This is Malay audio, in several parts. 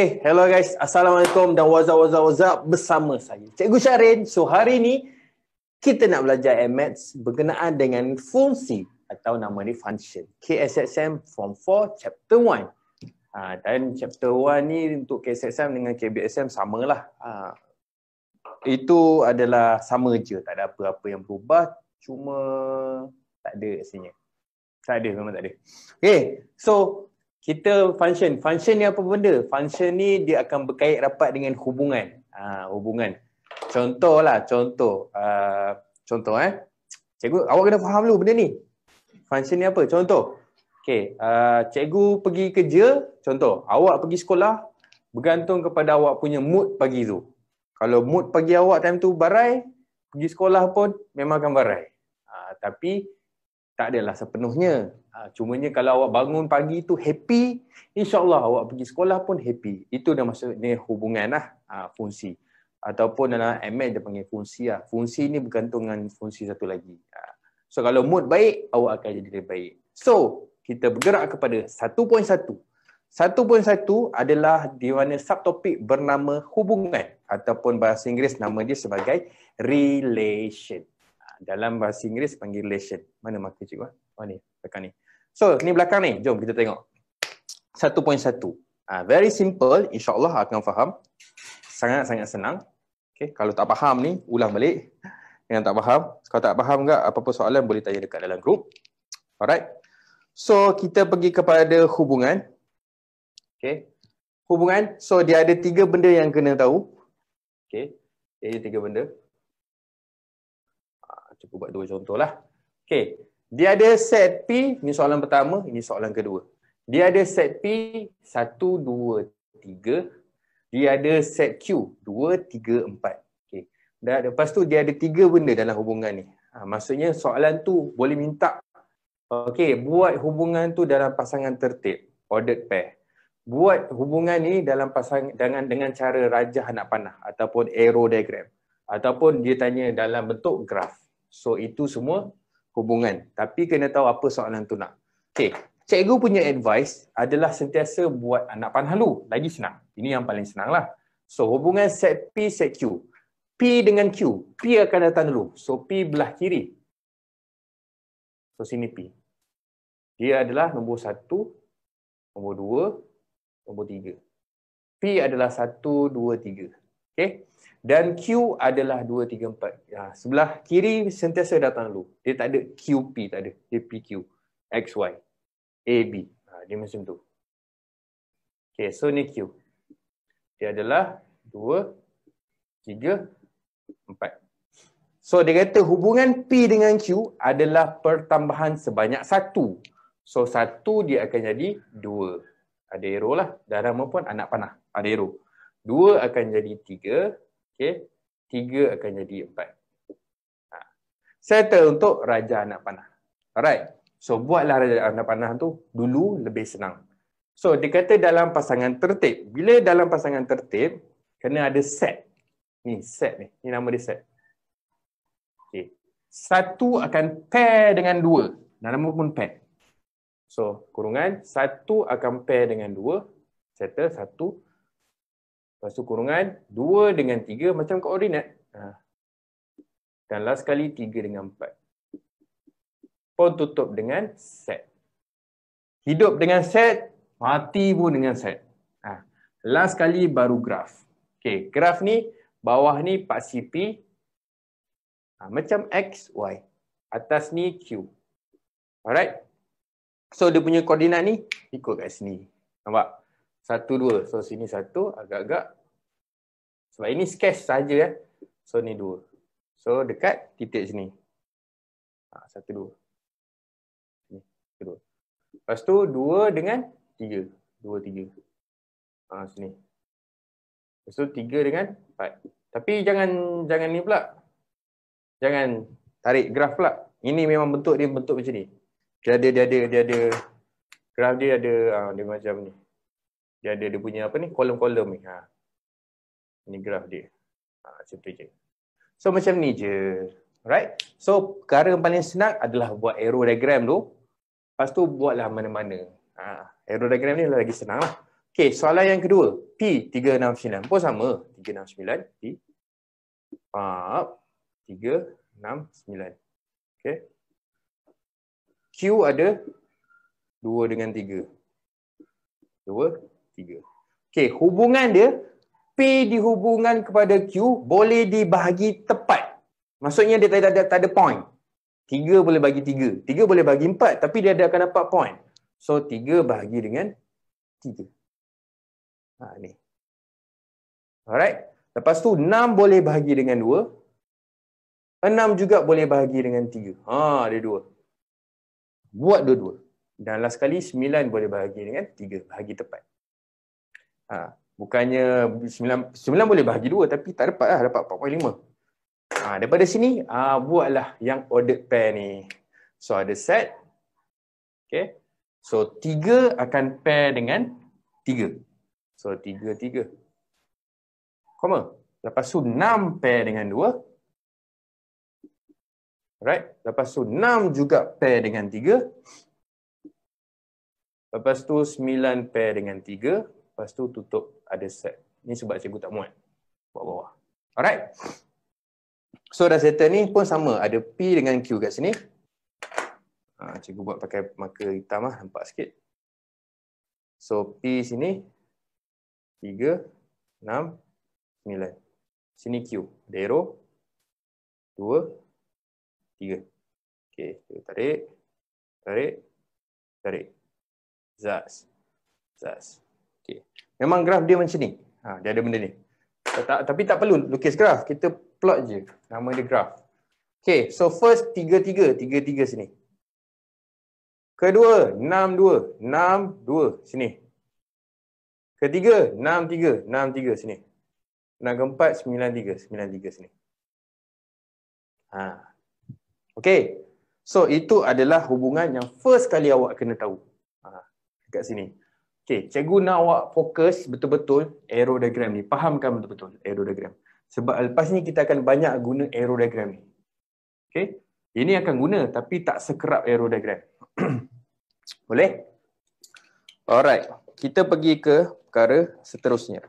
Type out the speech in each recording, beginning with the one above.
Hey, eh, hello guys. Assalamualaikum dan what's up, what's up, what's up bersama saya. Cikgu Syarin. So, hari ni kita nak belajar MATS berkenaan dengan fungsi atau nama ni function. KSSM Form 4 Chapter 1. Ha, dan Chapter 1 ni untuk KSSM dengan KBSM sama lah. Ha, itu adalah sama je. Tak ada apa-apa yang berubah. Cuma tak ada sebenarnya. Tak ada, memang tak ada. Okay, so kita function function ni apa benda function ni dia akan berkait rapat dengan hubungan ha, hubungan contohlah contoh uh, contoh eh cikgu awak kena faham dulu benda ni function ni apa contoh okey uh, cikgu pergi kerja contoh awak pergi sekolah bergantung kepada awak punya mood pagi tu kalau mood pagi awak time tu barai pergi sekolah pun memang akan barai uh, tapi tak adalah sepenuhnya Ha, cumanya kalau awak bangun pagi tu happy, insyaAllah awak pergi sekolah pun happy. Itu dah maksudnya hubungan lah, ha, fungsi. Ataupun dalam MS dia panggil fungsi lah. Fungsi ni bergantung dengan fungsi satu lagi. Ha. So kalau mood baik, awak akan jadi lebih baik. So, kita bergerak kepada 1.1. 1.1 adalah di mana subtopik bernama hubungan ataupun bahasa Inggeris nama dia sebagai relation. Ha, dalam bahasa Inggeris panggil relation. Mana maka cikgu? Ah? Oh ni, belakang ni. So, ni belakang ni. Jom kita tengok. 1.1. Ah, very simple. InsyaAllah akan faham. Sangat-sangat senang. Okay, kalau tak faham ni, ulang balik. yang tak faham. Kalau tak faham enggak, apa-apa soalan boleh tanya dekat dalam grup. Alright. So, kita pergi kepada hubungan. Okay. Hubungan. So, dia ada tiga benda yang kena tahu. Okay. Dia ada tiga benda. Ah, Cukup buat dua contoh lah. Okay. Dia ada set P, ini soalan pertama, ini soalan kedua. Dia ada set P, 1, 2, 3. Dia ada set Q, 2, 3, 4. Okay. Dan lepas tu dia ada tiga benda dalam hubungan ni. Ha, maksudnya soalan tu boleh minta okay, buat hubungan tu dalam pasangan tertib, ordered pair. Buat hubungan ni dalam pasangan dengan, dengan cara rajah anak panah ataupun aerodiagram. Ataupun dia tanya dalam bentuk graf. So itu semua hubungan. Tapi kena tahu apa soalan tu nak. Okay, cikgu punya advice adalah sentiasa buat anak panah lu Lagi senang. Ini yang paling senang lah. So, hubungan set P, set Q. P dengan Q. P akan datang dulu. So, P belah kiri. So, sini P. Dia adalah nombor satu, nombor dua, nombor tiga. P adalah satu, dua, tiga. Okay. Dan Q adalah 2, 3, 4. Ha, sebelah kiri sentiasa datang dulu. Dia tak ada QP, tak ada. Dia PQ. XY AB A, B. Ha, dia macam tu. Okay, so ni Q. Dia adalah 2, 3, 4. So dia kata hubungan P dengan Q adalah pertambahan sebanyak 1. So 1 dia akan jadi 2. Ada arrow lah. Dah nama pun anak panah. Ada arrow. Dua akan jadi tiga. Okay. Tiga akan jadi empat. Ha. Settle untuk raja anak panah. Alright. So buatlah raja anak panah tu dulu lebih senang. So dia kata dalam pasangan tertib. Bila dalam pasangan tertib, kena ada set. Ni set ni. Ni nama dia set. Okay. Satu akan pair dengan dua. Nama pun pair. So kurungan satu akan pair dengan dua. Settle satu. Lepas tu kurungan 2 dengan 3 macam koordinat. Ha. Dan last kali 3 dengan 4. Pun tutup dengan set. Hidup dengan set, mati pun dengan set. Ha. Last kali baru graf. Okay, graf ni bawah ni paksi P. Ha, macam X, Y. Atas ni Q. Alright. So dia punya koordinat ni ikut kat sini. Nampak? satu dua. So sini satu agak-agak. Sebab ini sketch saja ya. So ni dua. So dekat titik sini. Ha, satu dua. Ini kedua. Lepas tu dua dengan tiga. Dua tiga. Ha, sini. Lepas tu tiga dengan empat. Tapi jangan jangan ni pula. Jangan tarik graf pula. Ini memang bentuk dia bentuk macam ni. Dia ada, dia ada, dia ada. Graf dia ada ha, dia macam ni dia ada dia punya apa ni kolom-kolom ni ha ni graf dia ha macam je so macam ni je right so cara yang paling senang adalah buat arrow diagram tu lepas tu buatlah mana-mana ha arrow diagram ni lagi senang lah Okay, soalan yang kedua P369 pun sama 369 P up 369 Okay Q ada 2 dengan 3 2 tiga. Okey, hubungan dia P dihubungan kepada Q boleh dibahagi tepat. Maksudnya dia tak ada, tak ada point. Tiga boleh bagi tiga. Tiga boleh bagi empat tapi dia ada akan dapat point. So tiga bahagi dengan tiga. Ha, ni. Alright. Lepas tu enam boleh bahagi dengan dua. Enam juga boleh bahagi dengan tiga. Ha, ada dua. Buat dua-dua. Dan last sekali sembilan boleh bahagi dengan tiga. Bahagi tepat. Ha, bukannya 9, 9 boleh bahagi 2 tapi tak dapat lah dapat 4.5. Ha, daripada sini ha, buatlah yang ordered pair ni. So ada set. Okay. So 3 akan pair dengan 3. So 3, 3. Koma. Lepas tu 6 pair dengan 2. Alright. Lepas tu 6 juga pair dengan 3. Lepas tu 9 pair dengan Lepas tu tutup ada set. Ni sebab cikgu tak muat. Buat bawah. Alright. So dah settle ni pun sama. Ada P dengan Q kat sini. Ha, cikgu buat pakai marker hitam lah. Nampak sikit. So P sini. 3, 6, 9. Sini Q. Ada arrow. 2, 3. Okay. Kita tarik. Tarik. Tarik. Zaz. Zaz. Zaz. Okey. Memang graf dia macam ni. Ha, dia ada benda ni. Tak, tapi tak perlu lukis graf, kita plot je nama dia graf. Okey, so first tiga tiga, tiga tiga sini. Kedua, enam dua, enam dua sini. Ketiga, enam tiga, enam tiga sini. Enam sembilan tiga, sembilan tiga sini. Ha. Okey. So itu adalah hubungan yang first kali awak kena tahu. Ha, dekat sini. Okay, cikgu nak awak fokus betul-betul aerodiagram ni. Fahamkan betul-betul aerodiagram. Sebab lepas ni kita akan banyak guna aerodiagram ni. Okay, ini akan guna tapi tak sekerap aerodiagram. Boleh? Alright, kita pergi ke perkara seterusnya.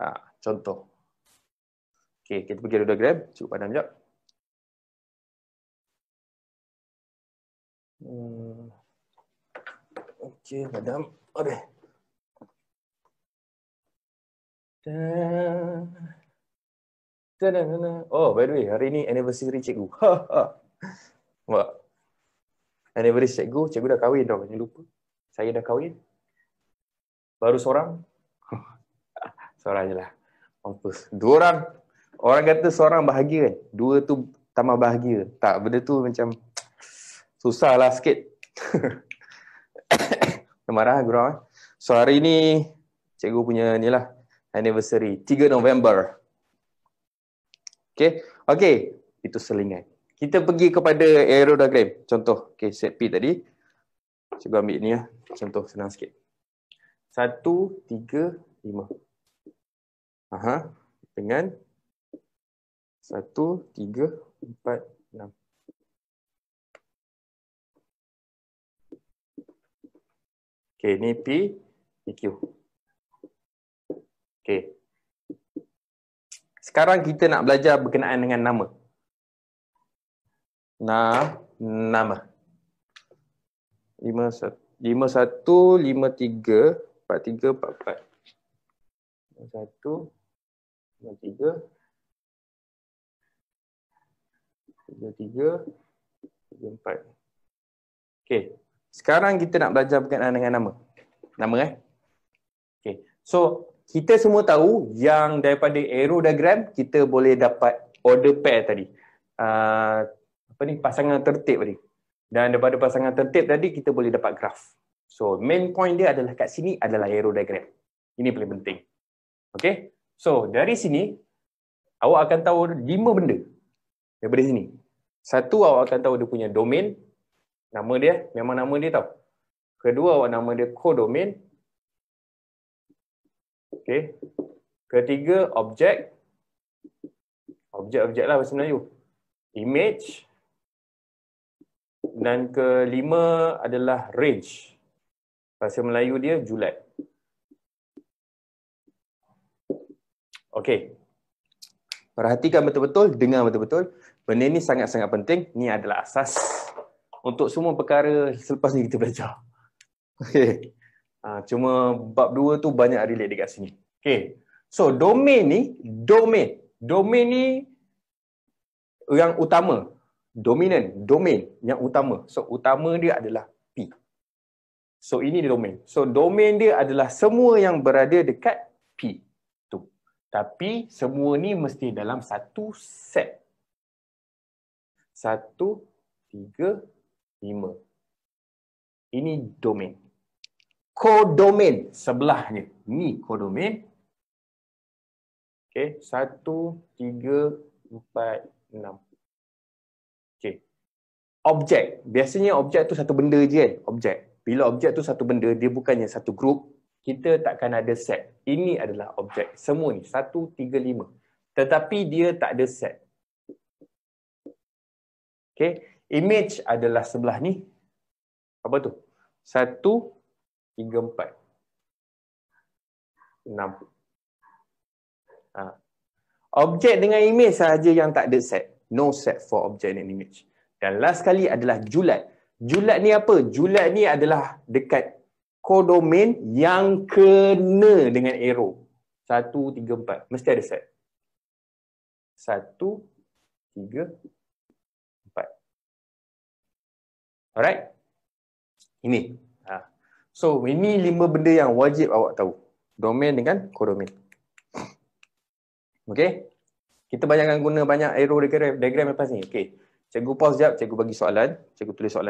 Ha, contoh. Okay, kita pergi aerodiagram. Cukup padam sekejap. Hmm. Ok, madame. Ah ben. Oh, by the way, hari ni anniversary cikgu. Ha, ha. Wah, anniversary cikgu, cikgu dah kahwin dah, jangan lupa. Saya dah kahwin. Baru seorang. seorang je lah. Mampus. Dua orang. Orang kata seorang bahagia kan. Dua tu tambah bahagia. Tak, benda tu macam susah lah sikit. marah gurau eh. So hari ni cikgu punya ni lah anniversary 3 November. Okay, okay itu selingan. Kita pergi kepada aerodiagram. Contoh, okay, set P tadi. Cikgu ambil ni ya. Contoh, senang sikit. Satu, tiga, lima. Aha, dengan satu, tiga, empat, enam. Okay, ni P, PQ. Okay. Sekarang kita nak belajar berkenaan dengan nama. Na, nama. 5, 1, 5, 3, 4, 3, 4, 4. 5, 1, 5, 3, 3, 3, 3, 4. Okay, sekarang kita nak belajar berkenaan dengan nama. Nama eh. Okay. So, kita semua tahu yang daripada aerodiagram kita boleh dapat order pair tadi. Uh, apa ni pasangan tertib tadi. Dan daripada pasangan tertib tadi kita boleh dapat graf. So, main point dia adalah kat sini adalah aerodiagram. Ini paling penting. Okay. So, dari sini awak akan tahu lima benda daripada sini. Satu awak akan tahu dia punya domain, nama dia memang nama dia tau kedua awak nama dia codomain okey ketiga objek objek-objek lah bahasa Melayu image dan kelima adalah range bahasa Melayu dia julat okey perhatikan betul-betul dengar betul-betul benda ni sangat-sangat penting ni adalah asas untuk semua perkara selepas ni kita belajar. Okay, Ha, cuma bab dua tu banyak relate dekat sini. Okay, So domain ni, domain. Domain ni yang utama. Dominant, domain yang utama. So utama dia adalah P. So ini dia domain. So domain dia adalah semua yang berada dekat P tu. Tapi semua ni mesti dalam satu set. Satu, tiga, 5. Ini domain. Kodomain sebelahnya. Ni kodomain. Okay. 1, 3, 4, 6. Okay. Objek. Biasanya objek tu satu benda je kan. Objek. Bila objek tu satu benda, dia bukannya satu grup. Kita takkan ada set. Ini adalah objek. Semua ni. 1, 3, 5. Tetapi dia tak ada set. Okay image adalah sebelah ni. Apa tu? satu 3 empat enam Ha. Objek dengan image sahaja yang tak ada set. No set for object and image. Dan last kali adalah julat. Julat ni apa? Julat ni adalah dekat codomain yang kena dengan arrow. satu tiga empat mesti ada set. 1 3 Alright? Ini. Ha. So, ini lima benda yang wajib awak tahu. Domain dengan kodomain. Okay? Kita banyakkan guna banyak arrow diagram, diagram lepas ni. Okay. Cikgu pause sekejap. Cikgu bagi soalan. Cikgu tulis soalan.